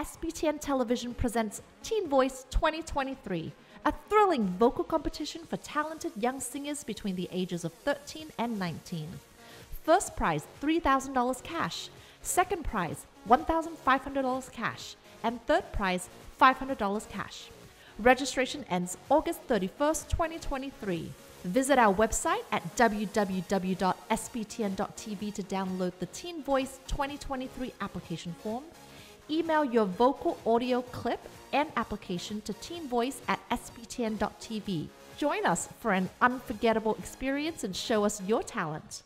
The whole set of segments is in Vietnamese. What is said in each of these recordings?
SBTN Television presents Teen Voice 2023, a thrilling vocal competition for talented young singers between the ages of 13 and 19. First prize, $3,000 cash. Second prize, $1,500 cash. And third prize, $500 cash. Registration ends August 31st, 2023. Visit our website at www.sbtn.tv to download the Teen Voice 2023 application form email your vocal audio clip and application to teamvoice at sbtn.tv. Join us for an unforgettable experience and show us your talent.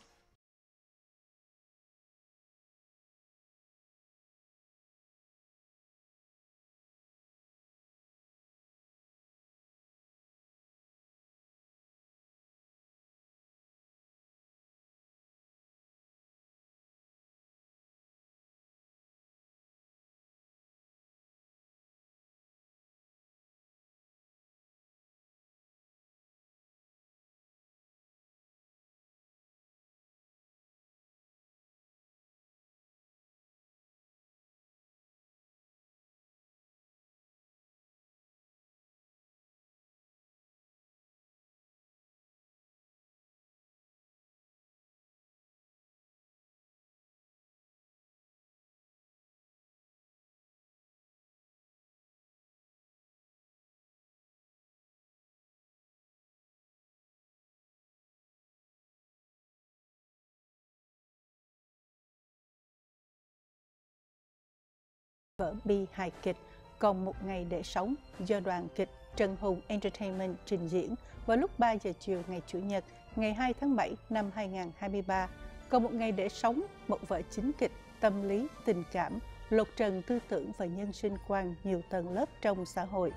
vở bi hài kịch Còn một ngày để sống do đoàn kịch Trần Hùng Entertainment trình diễn vào lúc 3 giờ chiều ngày Chủ nhật ngày 2 tháng 7 năm 2023. Còn một ngày để sống, một vở chính kịch tâm lý, tình cảm, lột trần tư tưởng và nhân sinh quan nhiều tầng lớp trong xã hội.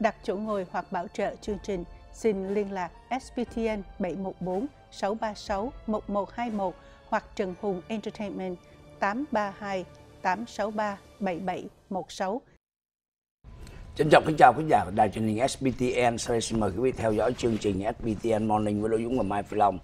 Đặt chỗ ngồi hoặc bảo trợ chương trình, xin liên lạc SPTN 714 636 1121 hoặc Trần Hùng Entertainment 832 863 7716. Trân trọng kính chào quý giả của đài truyền hình SBTN. Sau đây xin mời quý vị theo dõi chương trình SBTN Morning với nội Dũng và Mai Phi Long.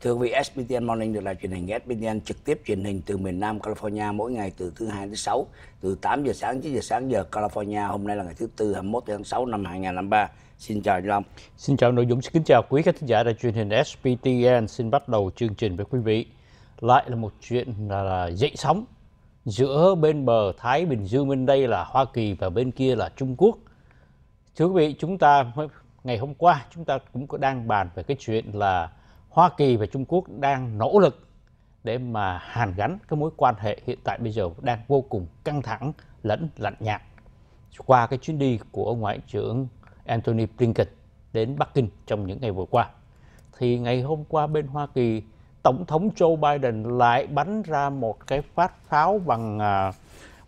Thưa quý vị, SBTN Morning được đài truyền hình SBTN trực tiếp truyền hình từ miền Nam California mỗi ngày từ thứ hai đến sáu, từ 8 giờ sáng 9 giờ sáng giờ California. Hôm nay là ngày thứ tư 21 tháng 6 năm 2023. Xin chào Long. Xin chào nội dung. Xin kính chào quý khán giả đài truyền hình SBTN. Xin bắt đầu chương trình với quý vị. Lại là một chuyện là dậy sóng giữa bên bờ Thái Bình Dương bên đây là Hoa Kỳ và bên kia là Trung Quốc. Thưa quý vị, chúng ta ngày hôm qua chúng ta cũng có đang bàn về cái chuyện là Hoa Kỳ và Trung Quốc đang nỗ lực để mà hàn gắn cái mối quan hệ hiện tại bây giờ đang vô cùng căng thẳng lẫn lạnh nhạt qua cái chuyến đi của Ngoại trưởng Antony Blinken đến Bắc Kinh trong những ngày vừa qua. Thì ngày hôm qua bên Hoa Kỳ tổng thống Joe Biden lại bắn ra một cái phát pháo bằng à,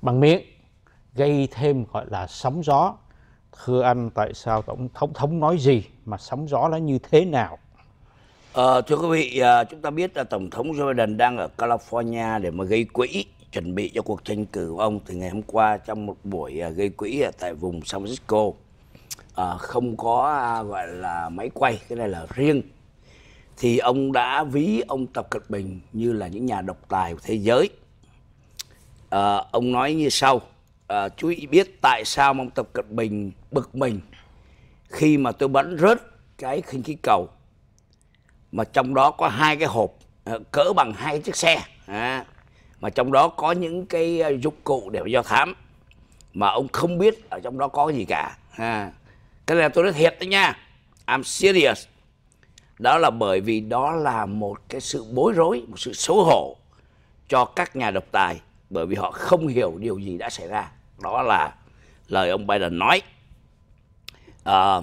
bằng miệng gây thêm gọi là sóng gió. Thưa anh, tại sao tổng thống thống nói gì mà sóng gió nó như thế nào? À, thưa quý vị, à, chúng ta biết là tổng thống Joe Biden đang ở California để mà gây quỹ chuẩn bị cho cuộc tranh cử của ông Thì ngày hôm qua trong một buổi à, gây quỹ ở tại vùng San Francisco. À, không có à, gọi là máy quay, cái này là riêng thì ông đã ví ông Tập Cận Bình như là những nhà độc tài của thế giới. À, ông nói như sau, à, chú ý biết tại sao ông Tập Cận Bình bực mình khi mà tôi bắn rớt cái khinh khí cầu mà trong đó có hai cái hộp ờ, cỡ bằng hai chiếc xe à, mà trong đó có những cái dụng cụ để do thám mà ông không biết ở trong đó có gì cả à, cái này tôi nói thiệt đấy nha I'm serious đó là bởi vì đó là một cái sự bối rối một sự xấu hổ cho các nhà độc tài bởi vì họ không hiểu điều gì đã xảy ra đó là lời ông Biden nói à,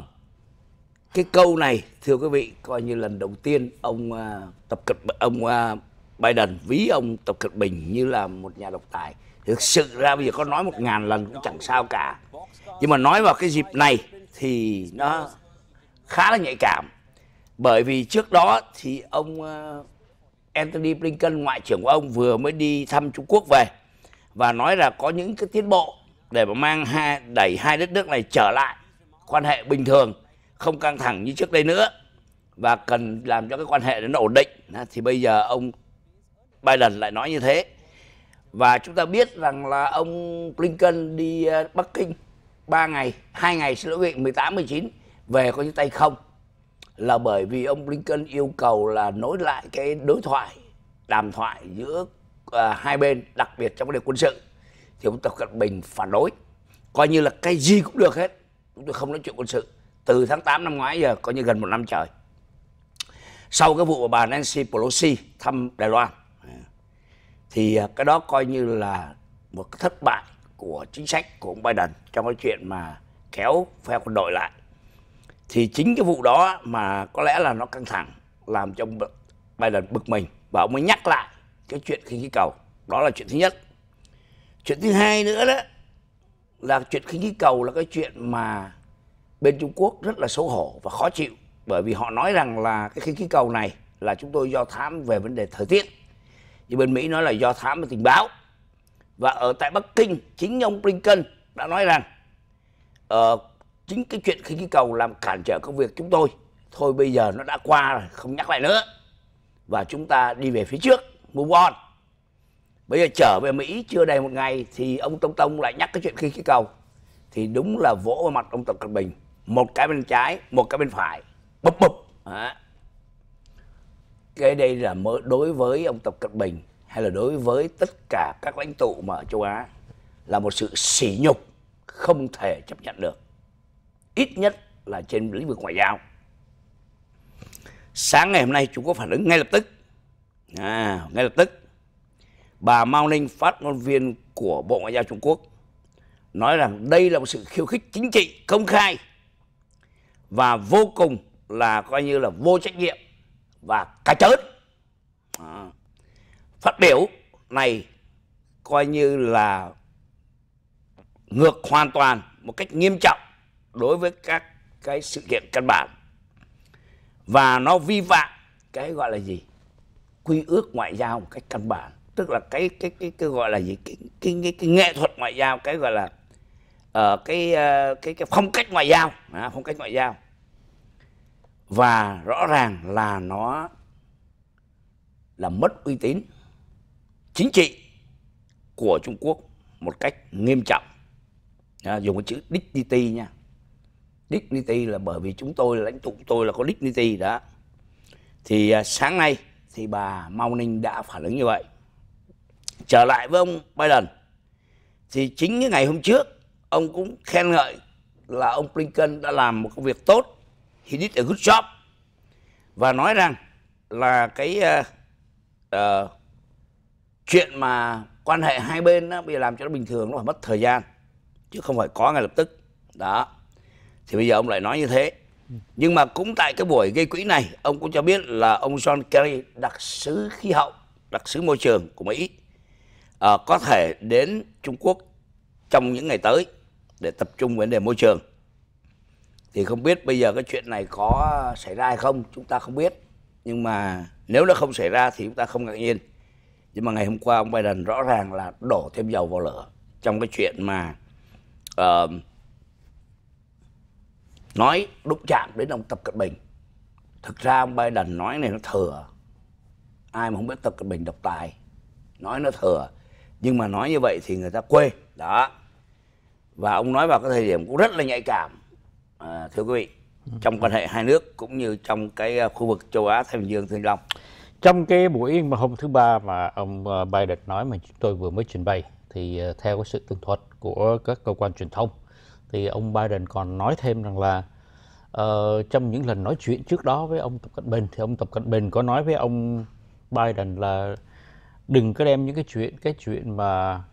cái câu này thưa quý vị coi như lần đầu tiên ông uh, tập cận ông uh, Biden ví ông Tập Cận Bình như là một nhà độc tài. Thực sự ra bây giờ có nói một ngàn lần cũng chẳng sao cả. Nhưng mà nói vào cái dịp này thì nó khá là nhạy cảm bởi vì trước đó thì ông ờ, Anthony Blinken ngoại trưởng của ông vừa mới đi thăm Trung Quốc về và nói là có những cái tiến bộ để mà mang hai đẩy hai đất nước này trở lại quan hệ bình thường không căng thẳng như trước đây nữa và cần làm cho cái quan hệ nó ổn định thì bây giờ ông Biden lại nói như thế và chúng ta biết rằng là ông Blinken đi ờ, Bắc Kinh 3 ngày, 2 ngày xin lỗi quý vị 18 19 về có những tay không là bởi vì ông Blinken yêu cầu là nối lại cái đối thoại đàm thoại giữa uh, hai bên đặc biệt trong vấn đề quân sự thì ông Tập Cận Bình phản đối coi như là cái gì cũng được hết chúng tôi không nói chuyện quân sự từ tháng 8 năm ngoái giờ coi như gần một năm trời sau cái vụ bà Nancy Pelosi thăm Đài Loan à, thì à, cái đó coi như là một thất bại của chính sách của ông Biden trong cái chuyện mà kéo phe quân đội lại thì chính cái vụ đó mà có lẽ là nó căng thẳng làm cho ông Biden bực mình và ông mới nhắc lại cái chuyện khinh khí cầu đó là chuyện thứ nhất chuyện thứ hai nữa đó là chuyện khinh khí cầu là cái chuyện mà bên Trung Quốc rất là xấu hổ và khó chịu bởi vì họ nói rằng là cái khinh khí cầu này là chúng tôi do thám về vấn đề thời tiết nhưng bên Mỹ nói là do thám về tình báo và ở tại Bắc Kinh chính ông Blinken đã nói rằng uh, chính cái chuyện khinh khí cầu làm cản trở công việc chúng tôi thôi bây giờ nó đã qua rồi không nhắc lại nữa và chúng ta đi về phía trước move on bây giờ trở về mỹ chưa đầy một ngày thì ông tông tông lại nhắc cái chuyện khinh khí cầu thì đúng là vỗ vào mặt ông tập cận bình một cái bên trái một cái bên phải bụp bụp. à. cái đây là đối với ông tập cận bình hay là đối với tất cả các lãnh tụ mà ở châu á là một sự sỉ nhục không thể chấp nhận được ít nhất là trên lĩnh vực ngoại giao sáng ngày hôm nay Trung Quốc phản ứng ngay lập tức à, ngay lập tức bà Mao Ninh phát ngôn viên của Bộ Ngoại giao Trung Quốc nói rằng đây là một sự khiêu khích chính trị công khai và vô cùng là coi như là vô trách nhiệm và cá chớn à. phát biểu này coi như là ngược hoàn toàn một cách nghiêm trọng đối với các cái sự kiện căn bản và nó vi phạm cái gọi là gì quy ước ngoại giao một cách căn bản tức là cái cái cái, cái gọi là gì cái cái, cái, cái nghệ thuật ngoại giao cái gọi là uh, cái, uh, cái cái phong cách ngoại giao à, phong cách ngoại giao và rõ ràng là nó là mất uy tín chính trị của Trung Quốc một cách nghiêm trọng à, dùng cái chữ dignity nha dignity là bởi vì chúng tôi lãnh tụ tôi là có dignity đó thì à, sáng nay thì bà Mao Ninh đã phản ứng như vậy trở lại với ông Biden thì chính cái ngày hôm trước ông cũng khen ngợi là ông Blinken đã làm một công việc tốt he did a good job và nói rằng là cái uh, uh, chuyện mà quan hệ hai bên nó bị làm cho nó bình thường nó phải mất thời gian chứ không phải có ngay lập tức đó thì bây giờ ông lại nói như thế nhưng mà cũng tại cái buổi gây quỹ này ông cũng cho biết là ông John Kerry đặc sứ khí hậu đặc sứ môi trường của Mỹ à, có thể đến Trung Quốc trong những ngày tới để tập trung vấn đề môi trường thì không biết bây giờ cái chuyện này có xảy ra hay không chúng ta không biết nhưng mà nếu nó không xảy ra thì chúng ta không ngạc nhiên nhưng mà ngày hôm qua ông Biden rõ ràng là đổ thêm dầu vào lửa trong cái chuyện mà uh, nói đụng chạm đến ông Tập Cận Bình thực ra ông Biden nói này nó thừa ai mà không biết Tập Cận Bình độc tài nói nó thừa nhưng mà nói như vậy thì người ta quê đó và ông nói vào cái thời điểm cũng rất là nhạy cảm à, thưa quý vị trong quan hệ hai nước cũng như trong cái à, khu vực châu Á Thái Bình Dương Thương Long trong cái buổi mà hôm thứ ba mà ông à, Biden nói mà chúng tôi vừa mới trình bày thì à, theo cái sự tường thuật của các cơ quan truyền thông thì ông Biden còn nói thêm rằng là uh, trong những lần nói chuyện trước đó với ông Tập Cận Bình thì ông Tập Cận Bình có nói với ông Biden là đừng có đem những cái chuyện cái chuyện mà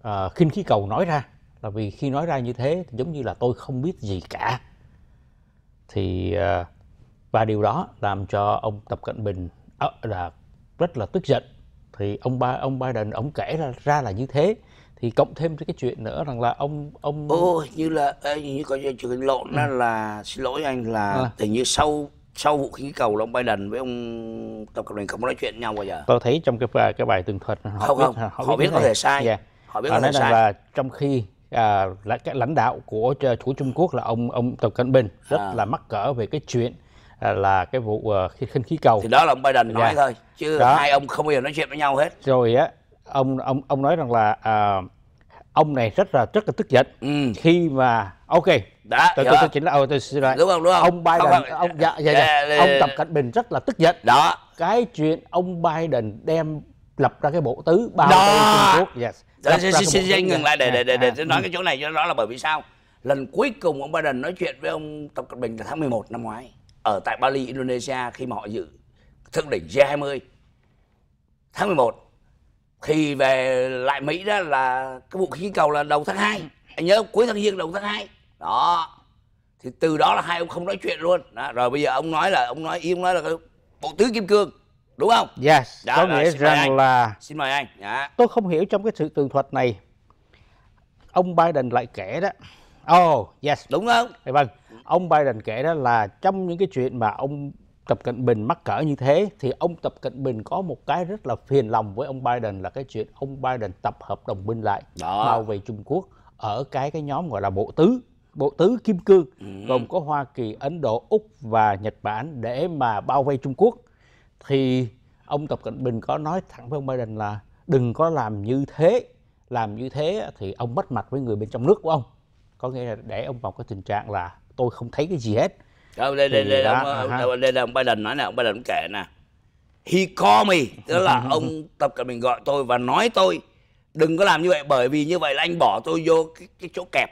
uh, khinh khí cầu nói ra là vì khi nói ra như thế thì giống như là tôi không biết gì cả thì uh, và điều đó làm cho ông Tập Cận Bình uh, là rất là tức giận thì ông ba ông Biden ông kể ra, ra là như thế thì cộng thêm cái chuyện nữa rằng là ông ông Ôi, như là như có chuyện lộn đó ừ. là xin lỗi anh là à. tình như sau sau vụ khí cầu ông Biden với ông Tập Cận Bình không nói chuyện nhau bao giờ. Tôi thấy trong cái cái bài tường thuật họ không, biết, không. họ, họ biết, biết có thể sai. Yeah. Dạ. Họ biết họ có thể sai. là trong khi à, là cái lãnh đạo của chủ Trung Quốc là ông ông Tập Cận Bình rất à. là mắc cỡ về cái chuyện à, là cái vụ ờ, khinh khí cầu. Thì đó là ông Biden yeah. Dạ. nói thôi chứ đó. hai ông không bao giờ nói chuyện với nhau hết. Rồi á ông ông ông nói rằng là à, ông này rất là rất là tức giận ừ. khi mà ok đã tôi, tôi, dạ. tôi chính là tôi xin lỗi đúng không đúng không ông Biden không, ông dạ dạ, dạ. Để, dạ, dạ, ông Tập Cận Bình rất là tức giận đó cái chuyện ông Biden đem lập ra cái bộ tứ bao đó. Trung Quốc yes xin xin ngừng lại để để để, để, nói cái chỗ này cho đó là bởi vì sao lần cuối cùng ông Biden nói chuyện với ông Tập Cận Bình là tháng 11 năm ngoái ở tại Bali Indonesia khi mà họ dự thượng đỉnh G20 tháng 11 thì về lại mỹ đó là cái vụ khí cầu là đầu tháng 2 anh nhớ cuối tháng giêng đầu tháng 2 đó thì từ đó là hai ông không nói chuyện luôn đó. rồi bây giờ ông nói là ông nói ông nói là bộ tứ kim cương đúng không yes đó, có nghĩa rằng là xin mời anh dạ. tôi không hiểu trong cái sự tường thuật này ông biden lại kể đó oh yes đúng không dạ vâng ông biden kể đó là trong những cái chuyện mà ông Tập Cận Bình mắc cỡ như thế thì ông Tập Cận Bình có một cái rất là phiền lòng với ông Biden là cái chuyện ông Biden tập hợp đồng binh lại Đó. bao vây Trung Quốc ở cái cái nhóm gọi là bộ tứ bộ tứ kim cương ừ. gồm có Hoa Kỳ, Ấn Độ, Úc và Nhật Bản để mà bao vây Trung Quốc thì ông Tập Cận Bình có nói thẳng với ông Biden là đừng có làm như thế làm như thế thì ông mất mặt với người bên trong nước của ông có nghĩa là để ông vào cái tình trạng là tôi không thấy cái gì hết sao đây, đây, đây, ông, đây, đây, ông Biden nói nè, ông Biden kể nè. He called me, tức là ông Tập Cận Bình gọi tôi và nói tôi đừng có làm như vậy bởi vì như vậy là anh bỏ tôi vô cái, cái chỗ kẹp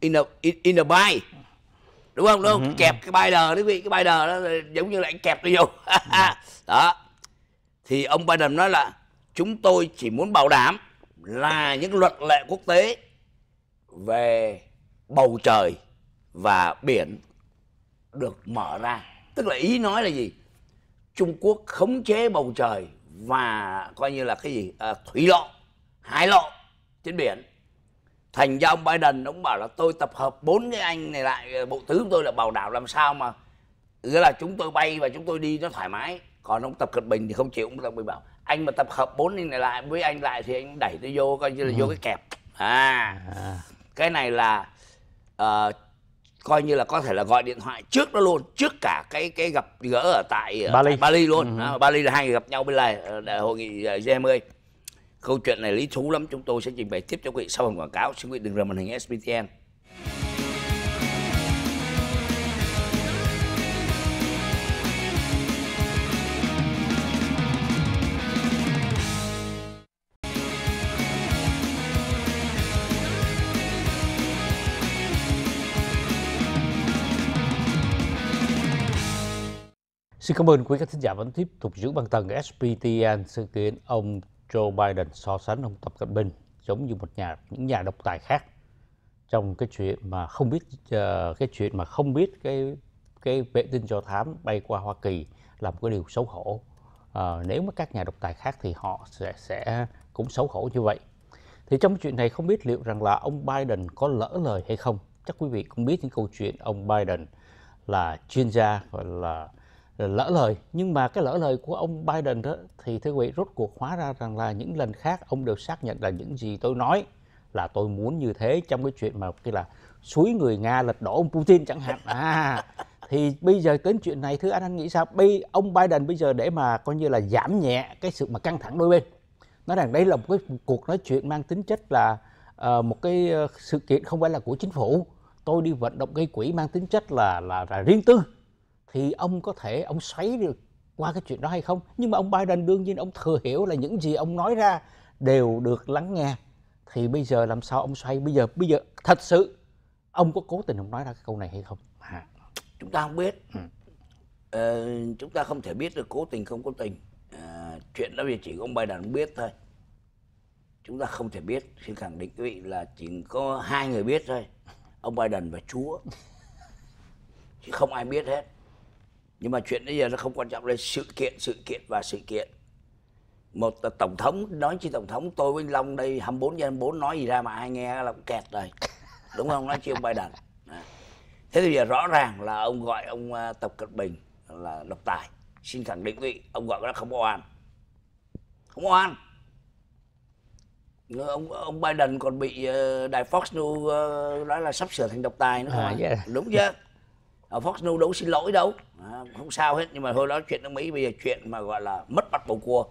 in the, in, in the bay đúng không đúng không kẹp cái bay đờ đấy quý cái bay đờ đó giống như là anh kẹp tôi vô đó thì ông Biden nói là chúng tôi chỉ muốn bảo đảm là những luật lệ quốc tế về bầu trời và biển được mở ra tức là ý nói là gì trung quốc khống chế bầu trời và coi như là cái gì à, thủy lộ hải lộ trên biển thành ra ông biden ông bảo là tôi tập hợp bốn cái anh này lại bộ tứ tôi là bảo đảm làm sao mà nghĩa là chúng tôi bay và chúng tôi đi nó thoải mái còn ông tập cận bình thì không chịu ông tập bình bảo anh mà tập hợp bốn anh này lại với anh lại thì anh đẩy tôi vô coi như là ừ. vô cái kẹp à, à. cái này là uh, coi như là có thể là gọi điện thoại trước đó luôn trước cả cái cái gặp gỡ ở tại Bali, tại Bali luôn ừ. đó, à, Bali là hai người gặp nhau bên này ờ, đại hội nghị ờ, G20 câu chuyện này lý thú lắm chúng tôi sẽ trình bày tiếp cho quý vị sau phần quảng cáo xin quý vị đừng rời màn hình SBTN Xin cảm ơn quý khán giả vẫn tiếp tục giữ băng tầng SPTN sự kiến ông Joe Biden so sánh ông Tập Cận Bình giống như một nhà những nhà độc tài khác trong cái chuyện mà không biết uh, cái chuyện mà không biết cái cái vệ tinh do thám bay qua Hoa Kỳ là một cái điều xấu hổ. À, nếu mà các nhà độc tài khác thì họ sẽ sẽ cũng xấu hổ như vậy. Thì trong chuyện này không biết liệu rằng là ông Biden có lỡ lời hay không. Chắc quý vị cũng biết những câu chuyện ông Biden là chuyên gia gọi là lỡ lời nhưng mà cái lỡ lời của ông Biden đó thì thưa quý vị rốt cuộc hóa ra rằng là những lần khác ông đều xác nhận là những gì tôi nói là tôi muốn như thế trong cái chuyện mà cái là suối người Nga lật đổ ông Putin chẳng hạn à thì bây giờ đến chuyện này thứ anh anh nghĩ sao bây ông Biden bây giờ để mà coi như là giảm nhẹ cái sự mà căng thẳng đôi bên nói rằng đây là một cái cuộc nói chuyện mang tính chất là uh, một cái ờ, sự kiện không phải là của chính phủ tôi đi vận động gây quỹ mang tính chất là là, là riêng tư thì ông có thể ông xoáy được qua cái chuyện đó hay không nhưng mà ông Biden đương nhiên ông thừa hiểu là những gì ông nói ra đều được lắng nghe thì bây giờ làm sao ông xoay bây giờ bây giờ thật sự ông có cố tình ông nói ra cái câu này hay không à. chúng ta không biết ừ. ờ, chúng ta không thể biết được cố tình không cố tình à, chuyện đó thì chỉ có ông Biden biết thôi chúng ta không thể biết xin khẳng định quý vị là chỉ có hai người biết thôi ông Biden và Chúa chứ không ai biết hết nhưng mà chuyện bây giờ nó không quan trọng là sự kiện sự kiện và sự kiện một tổng thống nói chứ tổng thống tôi với long đây 24 trên 24 nói gì ra mà ai nghe là cũng kẹt rồi đúng không nói chứ ông biden thế thì giờ rõ ràng là ông gọi ông à, tập cận bình là độc tài xin khẳng định vị ông gọi nó không oan không oan ông ông biden còn bị ờ, đài fox news ờ, nói là sắp sửa thành độc tài nữa à, yeah. đúng chưa ở ờ, Fox News đâu xin lỗi đâu à, không sao hết nhưng mà hồi đó chuyện nước Mỹ bây giờ chuyện mà gọi là mất mặt bầu cua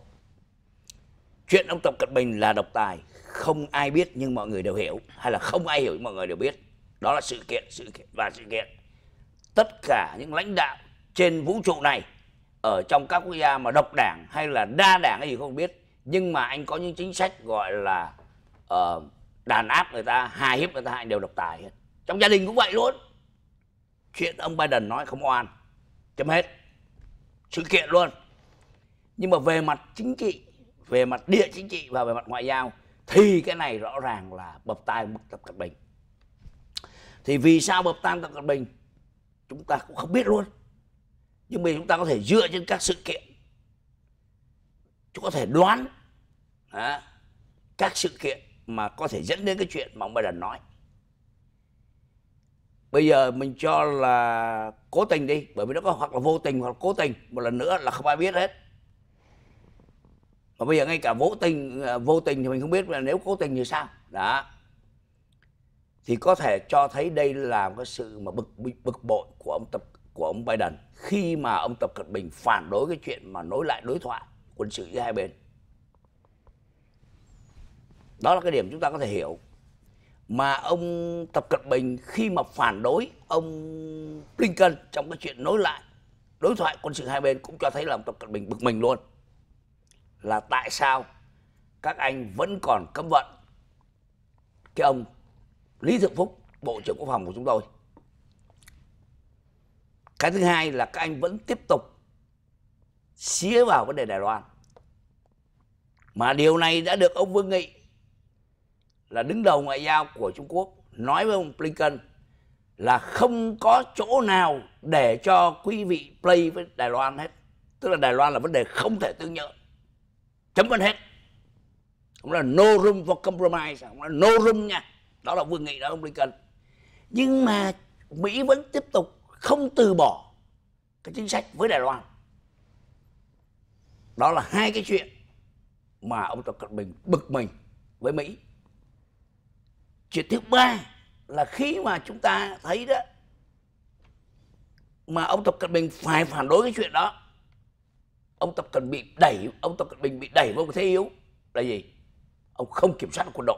chuyện ông Tập Cận Bình là độc tài không ai biết nhưng mọi người đều hiểu hay là không ai hiểu nhưng mọi người đều biết đó là sự kiện sự kiện và sự kiện tất cả những lãnh đạo trên vũ trụ này ở trong các quốc gia mà độc đảng hay là đa đảng hay gì không biết nhưng mà anh có những chính sách gọi là uh, đàn áp người ta hà hiếp người ta anh đều độc tài hết trong gia đình cũng vậy luôn chuyện ông Biden nói không oan chấm hết sự kiện luôn nhưng mà về mặt chính trị về mặt địa chính trị và về mặt ngoại giao thì cái này rõ ràng là bập tai tập cận bình thì vì sao bập tan tập cận bình chúng ta cũng không biết luôn nhưng mà chúng ta có thể dựa trên các sự kiện chúng có thể đoán đó, các sự kiện mà có thể dẫn đến cái chuyện mà ông Biden nói bây giờ mình cho là cố tình đi bởi vì nó có hoặc là vô tình hoặc là cố tình một lần nữa là không ai biết hết mà bây giờ ngay cả vô tình à, vô tình thì mình không biết là nếu cố tình thì sao đó thì có thể cho thấy đây là một cái sự mà bực bực bội của ông tập của ông Biden khi mà ông Tập Cận Bình phản đối cái chuyện mà nối lại đối thoại quân sự giữa hai bên đó là cái điểm chúng ta có thể hiểu mà ông Tập Cận Bình khi mà phản đối ông Blinken trong cái chuyện nối lại đối thoại quân sự hai bên cũng cho thấy là ông Tập Cận Bình bực mình luôn là tại sao các anh vẫn còn cấm vận cái ông Lý Thượng Phúc Bộ trưởng Quốc phòng của chúng tôi cái thứ hai là các anh vẫn tiếp tục xía vào vấn đề Đài Loan mà điều này đã được ông Vương Nghị là đứng đầu ngoại giao của Trung Quốc nói với ông Blinken là không có chỗ nào để cho quý vị play với Đài Loan hết. Tức là Đài Loan là vấn đề không thể tương nhượng. Chấm vấn hết. Cũng là no room for compromise, cũng là no room nha. Đó là vương nghị đó ông Blinken. Nhưng mà Mỹ vẫn tiếp tục không từ bỏ cái chính sách với Đài Loan. Đó là hai cái chuyện mà ông Tập Cận Bình bực mình với Mỹ chuyện thứ ba là khi mà chúng ta thấy đó mà ông tập cận bình phải phản đối cái chuyện đó ông tập cận bị đẩy ông tập cận bình bị đẩy vào một thế yếu là gì ông không kiểm soát được quân đội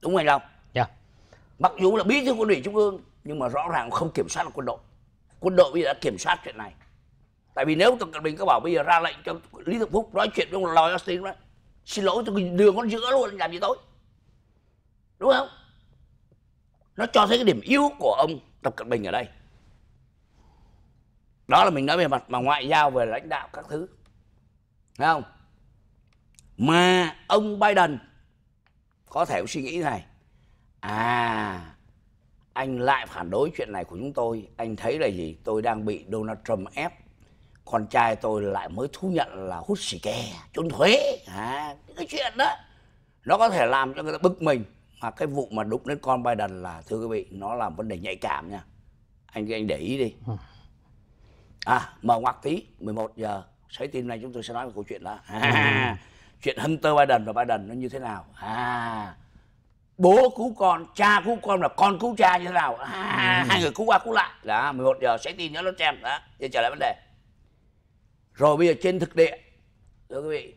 đúng hay không dạ yeah. mặc dù là bí thư quân ủy trung ương nhưng mà rõ ràng không kiểm soát được quân đội quân đội bây giờ đã kiểm soát chuyện này tại vì nếu tập cận bình có bảo bây giờ ra lệnh cho lý thượng phúc nói chuyện với ông lòi austin đó xin lỗi tôi đường con giữa luôn làm gì tôi đúng không nó cho thấy cái điểm yếu của ông tập cận bình ở đây đó là mình nói về mặt mà ngoại giao về lãnh đạo các thứ thấy không mà ông biden có thể suy nghĩ này à anh lại phản đối chuyện này của chúng tôi anh thấy là gì tôi đang bị donald trump ép con trai tôi lại mới thú nhận là hút xì ke trốn thuế à, cái chuyện đó nó có thể làm cho người ta bực mình mà cái vụ mà đụng đến con Biden là thưa quý vị nó là vấn đề nhạy cảm nha anh anh để ý đi ừ. à mở ngoặc tí 11 giờ sáng tin này chúng tôi sẽ nói về câu chuyện đó à, chuyện Hunter Biden và Biden nó như thế nào à bố cứu con cha cứu con là con cứu cha như thế nào à, ừ. hai người cứu qua cứu lại đó 11 giờ sẽ tin nhớ nó xem đó giờ trở lại vấn đề rồi bây giờ trên thực địa thưa quý vị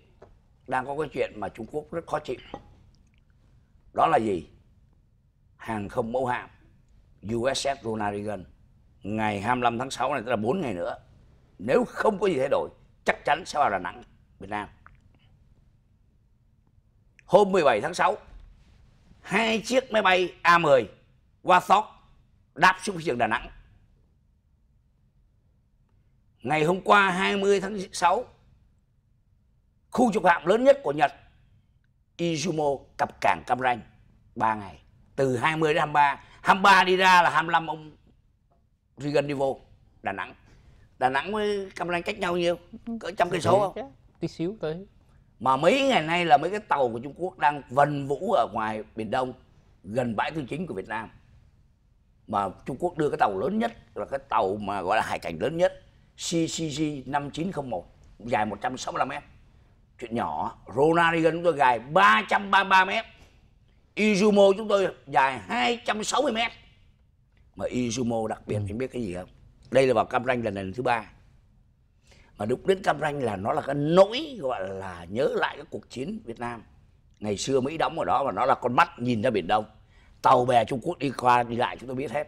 đang có cái chuyện mà Trung Quốc rất khó chịu đó là gì hàng không mẫu hạm USS Ronald Reagan ngày 25 tháng 6 này tức là 4 ngày nữa nếu không có gì thay đổi chắc chắn sẽ vào Đà Nẵng Việt Nam hôm 17 tháng 6 hai chiếc máy bay A10 Warthog đáp xuống phi trường Đà Nẵng ngày hôm qua 20 tháng 6 khu trục hạm lớn nhất của Nhật Izumo cặp cảng Cam Ranh 3 ngày từ 20 đến 23 23 đi ra là 25 ông Reagan đi vô Đà Nẵng Đà Nẵng với Cam Ranh cách nhau nhiêu cỡ trăm cây số không tí xíu tới mà mấy ngày nay là mấy cái tàu của Trung Quốc đang vần vũ ở ngoài biển Đông gần bãi tư chính của Việt Nam mà Trung Quốc đưa cái tàu lớn nhất là cái tàu mà gọi là hải cảnh lớn nhất CCG 5901 dài 165 mét chuyện nhỏ Ronald Reagan chúng tôi gài 333 mét Izumo chúng tôi dài 260 mét mà Izumo đặc biệt ừ. anh biết cái gì không đây là vào Cam Ranh lần này lần thứ ba mà lúc đến Cam Ranh là nó là cái nỗi gọi là nhớ lại cái cuộc chiến Việt Nam ngày xưa Mỹ đóng ở đó và nó là con mắt nhìn ra biển Đông tàu bè Trung Quốc đi qua đi lại chúng tôi biết hết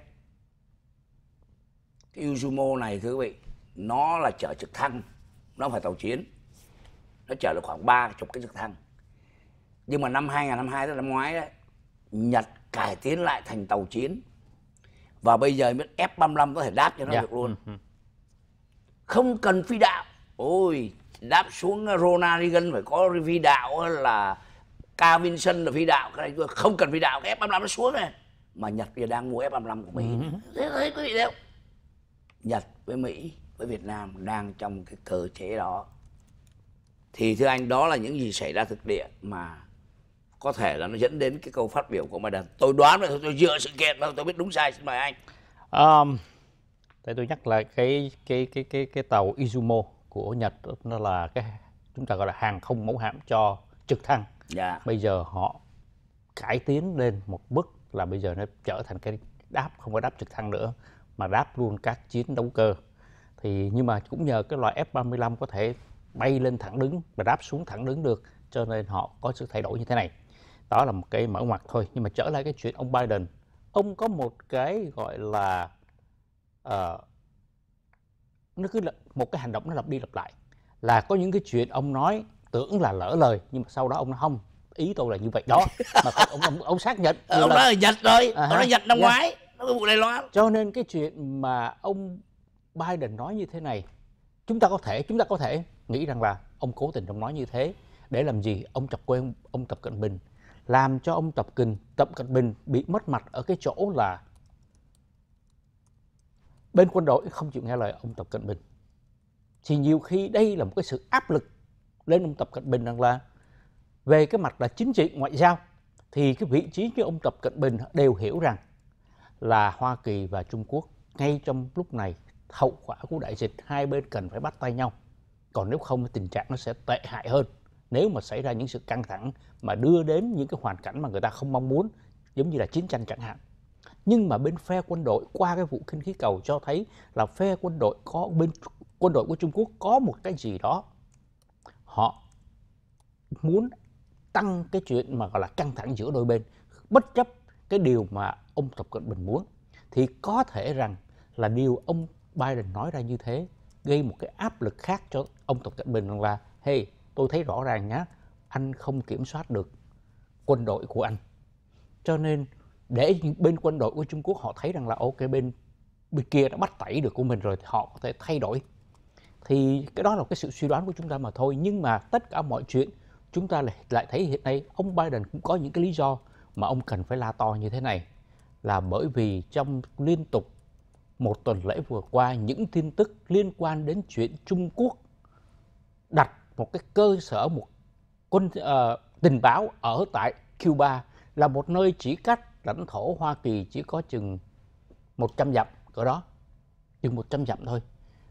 cái Izumo này thưa quý vị nó là chở trực thăng nó phải tàu chiến nó chở được khoảng ba chục cái trực thăng nhưng mà năm 2022 tức năm ngoái đó Nhật cải tiến lại thành tàu chiến và bây giờ mới F35 có thể đáp cho nó yeah. Dạ. được luôn ừ, ừ. không cần phi đạo ôi đáp xuống Ronald Reagan phải có phi đạo là Carvinson là phi đạo cái này không cần phi đạo cái F35 nó xuống này mà Nhật bây giờ đang mua F35 của Mỹ ừ. thế thấy quý vị đâu Nhật với Mỹ với Việt Nam đang trong cái cơ chế đó thì thưa anh đó là những gì xảy ra thực địa mà có thể là nó dẫn đến cái câu phát biểu của Biden tôi đoán là tôi dựa sự kiện mà tôi biết đúng sai xin mời anh um, tại tôi nhắc lại cái cái cái cái cái tàu Izumo của Nhật nó là cái chúng ta gọi là hàng không mẫu hạm cho trực thăng yeah. Dạ. bây giờ họ cải tiến lên một bước là bây giờ nó trở thành cái đáp không có đáp trực thăng nữa mà đáp luôn các chiến đấu cơ thì nhưng mà cũng nhờ cái loại F-35 có thể bay lên thẳng đứng và đáp xuống thẳng đứng được cho nên họ có sự thay đổi như thế này đó là một cái mở ngoặt thôi nhưng mà trở lại cái chuyện ông Biden ông có một cái gọi là uh, nó cứ là một cái hành động nó lặp đi lặp lại là có những cái chuyện ông nói tưởng là lỡ lời nhưng mà sau đó ông nói không ý tôi là như vậy đó mà ông, ông, ông xác nhận ông là... nói giật rồi à, ông nói giật năm yeah. Dạ. ngoái nó vụ này loan cho nên cái chuyện mà ông Biden nói như thế này chúng ta có thể chúng ta có thể nghĩ rằng là ông cố tình ông nói như thế để làm gì ông chọc quen, ông, tập cận bình làm cho ông tập kinh tập cận bình bị mất mặt ở cái chỗ là bên quân đội không chịu nghe lời ông tập cận bình thì nhiều khi đây là một cái sự áp lực lên ông tập cận bình rằng là về cái mặt là chính trị ngoại giao thì cái vị trí của ông tập cận bình đều hiểu rằng là hoa kỳ và trung quốc ngay trong lúc này hậu quả của đại dịch hai bên cần phải bắt tay nhau còn nếu không tình trạng nó sẽ tệ hại hơn nếu mà xảy ra những sự căng thẳng mà đưa đến những cái hoàn cảnh mà người ta không mong muốn giống như là chiến tranh chẳng hạn nhưng mà bên phe quân đội qua cái vụ khinh khí cầu cho thấy là phe quân đội có bên quân đội của Trung Quốc có một cái gì đó họ muốn tăng cái chuyện mà gọi là căng thẳng giữa đôi bên bất chấp cái điều mà ông Tập Cận Bình muốn thì có thể rằng là điều ông Biden nói ra như thế gây một cái áp lực khác cho ông Tập Cận Bình rằng là hey tôi thấy rõ ràng nhá anh không kiểm soát được quân đội của anh cho nên để bên quân đội của Trung Quốc họ thấy rằng là ok bên bên kia đã bắt tẩy được của mình rồi họ có thể thay đổi thì cái đó là cái sự suy đoán của chúng ta mà thôi nhưng mà tất cả mọi chuyện chúng ta lại thấy hiện nay ông Biden cũng có những cái lý do mà ông cần phải la to như thế này là bởi vì trong liên tục một tuần lễ vừa qua những tin tức liên quan đến chuyện Trung Quốc đặt một cái cơ sở một quân uh, tình báo ở tại Cuba là một nơi chỉ cách lãnh thổ Hoa Kỳ chỉ có chừng 100 dặm cỡ đó, chừng 100 dặm thôi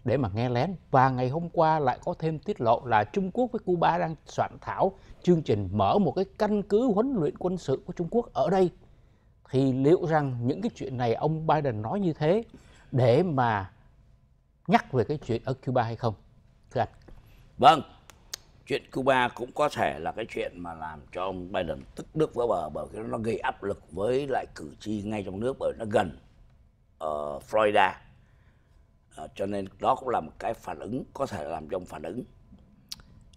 để mà nghe lén và ngày hôm qua lại có thêm tiết lộ là Trung Quốc với Cuba đang soạn thảo chương trình mở một cái căn cứ huấn luyện quân sự của Trung Quốc ở đây thì liệu rằng những cái chuyện này ông Biden nói như thế để mà nhắc về cái chuyện ở Cuba hay không? Thưa anh. Vâng, chuyện Cuba cũng có thể là cái chuyện mà làm cho ông Biden tức nước vỡ bờ bởi vì nó gây áp lực với lại cử tri ngay trong nước bởi nó gần ở Florida. Uh, cho nên đó cũng là một cái phản ứng có thể làm cho ông phản ứng.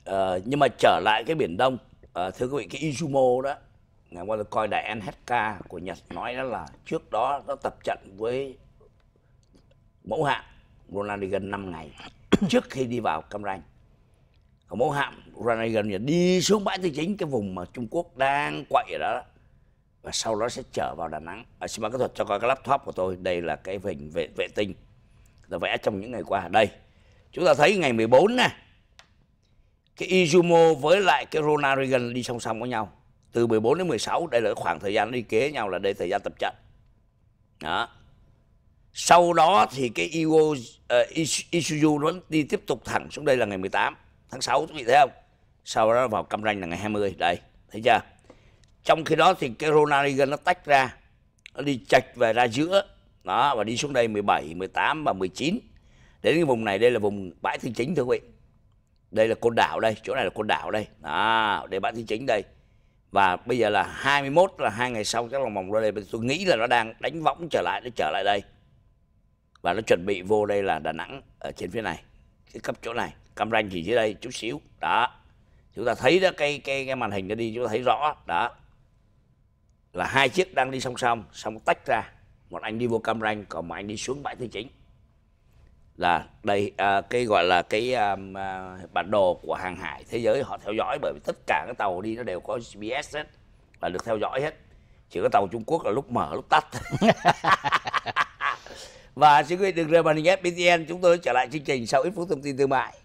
Uh, nhưng mà trở lại cái Biển Đông, uh, thưa quý vị, cái Izumo đó, ngày qua tôi coi đài NHK của Nhật nói đó là trước đó nó tập trận với mẫu hạm Ronaldigan năm ngày trước khi đi vào Cam Ranh còn mẫu hạm Ronaldigan đi xuống bãi tư chính cái vùng mà Trung Quốc đang quậy đó, đó và sau đó sẽ trở vào Đà Nẵng à, xin mời kỹ thuật cho coi cái laptop của tôi đây là cái hình vệ, vệ tinh tôi vẽ trong những ngày qua đây chúng ta thấy ngày 14 này cái Izumo với lại cái Ronald Reagan đi song song với nhau từ 14 đến 16 đây là khoảng thời gian đi kế nhau là đây thời gian tập trận đó sau đó thì cái Iwo, e uh, ờ, Isuzu nó đi tiếp tục thẳng xuống đây là ngày 18 tháng 6 quý vị thấy không sau đó vào cam ranh là ngày 20 đây thấy chưa trong khi đó thì cái Ronald nó tách ra nó đi chạch về ra giữa đó và đi xuống đây 17 18 và 19 đến cái vùng này đây là vùng bãi thứ chính thưa quý vị đây là côn đảo đây chỗ này là côn đảo đây đó đây bãi thứ chính đây và bây giờ là 21 là hai ngày sau chắc là mòng ra đây tôi nghĩ là nó đang đánh võng trở lại nó trở lại đây và nó chuẩn bị vô đây là đà nẵng ở trên phía này cái cấp chỗ này cam ranh chỉ dưới đây chút xíu đó chúng ta thấy đó cái cái cái màn hình nó đi chúng ta thấy rõ đó là hai chiếc đang đi song song xong tách ra một anh đi vô cam ranh còn một anh đi xuống bãi tư chính là đây à, cái gọi là cái à, à bản đồ của hàng hải thế giới họ theo dõi bởi vì tất cả các tàu đi nó đều có GPS hết là được theo dõi hết chỉ có tàu Trung Quốc là lúc mở lúc tắt và xin quý vị đừng rời màn hình FPTN chúng tôi trở lại chương trình sau ít phút thông tin thương mại